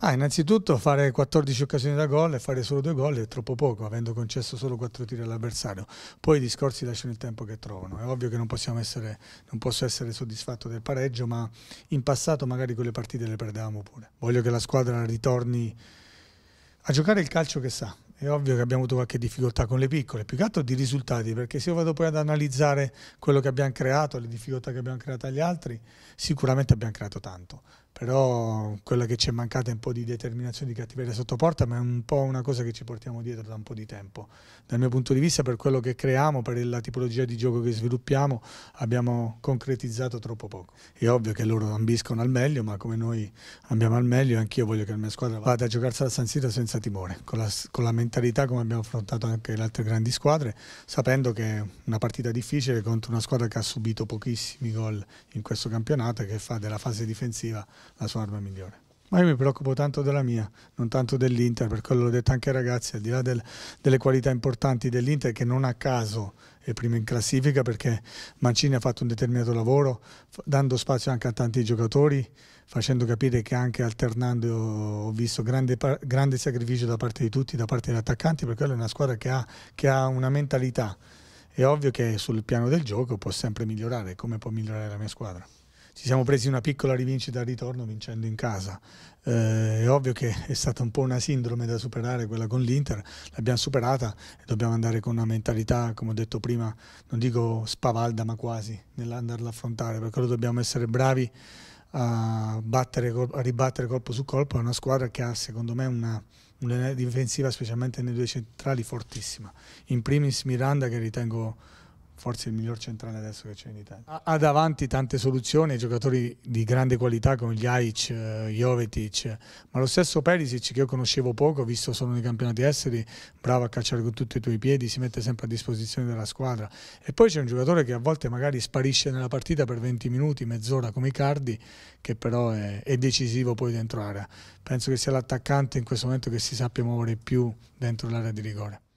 Ah, innanzitutto fare 14 occasioni da gol e fare solo due gol è troppo poco, avendo concesso solo 4 tiri all'avversario. Poi i discorsi lasciano il tempo che trovano. È ovvio che non, essere, non, posso essere soddisfatto del pareggio, ma in passato magari quelle partite le perdevamo pure. Voglio che la squadra ritorni a giocare il calcio che sa, è ovvio che abbiamo avuto qualche difficoltà con le piccole, più che altro di risultati, perché se io vado poi ad analizzare quello che abbiamo creato, le difficoltà che abbiamo creato agli altri, sicuramente abbiamo creato tanto, però quella che ci è mancata è un po' di determinazione di cattiveria sotto porta, ma è un po' una cosa che ci portiamo dietro da un po' di tempo. Dal mio punto di vista, per quello che creiamo, per la tipologia di gioco che sviluppiamo, abbiamo concretizzato troppo poco. È ovvio che loro ambiscono al meglio, ma come noi ambiamo al meglio, anch'io voglio che la mia squadra vada a giocarsela a San Siro senza timore, con la, con la mentalità mentalità come abbiamo affrontato anche le altre grandi squadre, sapendo che è una partita difficile contro una squadra che ha subito pochissimi gol in questo campionato e che fa della fase difensiva la sua arma migliore. Ma io mi preoccupo tanto della mia, non tanto dell'Inter, per quello l'ho detto anche ai ragazzi, al di là del, delle qualità importanti dell'Inter che non a caso è prima in classifica perché Mancini ha fatto un determinato lavoro, dando spazio anche a tanti giocatori, facendo capire che anche alternando ho visto grande, grande sacrificio da parte di tutti, da parte degli attaccanti, perché quella è una squadra che ha, che ha una mentalità. È ovvio che sul piano del gioco può sempre migliorare, come può migliorare la mia squadra ci siamo presi una piccola rivincita al ritorno vincendo in casa. Eh, è ovvio che è stata un po' una sindrome da superare quella con l'Inter, l'abbiamo superata e dobbiamo andare con una mentalità, come ho detto prima, non dico spavalda ma quasi, nell'andarla a affrontare, perché lo dobbiamo essere bravi a, battere, a ribattere colpo su colpo a una squadra che ha secondo me una, una difensiva specialmente nei due centrali fortissima. In primis Miranda che ritengo forse il miglior centrale adesso che c'è in Italia. Ha, davanti tante soluzioni, giocatori di grande qualità come gli Ljajic, eh, Jovetic, ma lo stesso Perisic che io conoscevo poco, visto solo nei campionati esteri, bravo a calciare con tutti i tuoi piedi, si mette sempre a disposizione della squadra. E poi c'è un giocatore che a volte magari sparisce nella partita per 20 minuti, mezz'ora come i Cardi, che però è, è decisivo poi dentro l'area. Penso che sia l'attaccante in questo momento che si sappia muovere più dentro l'area di rigore.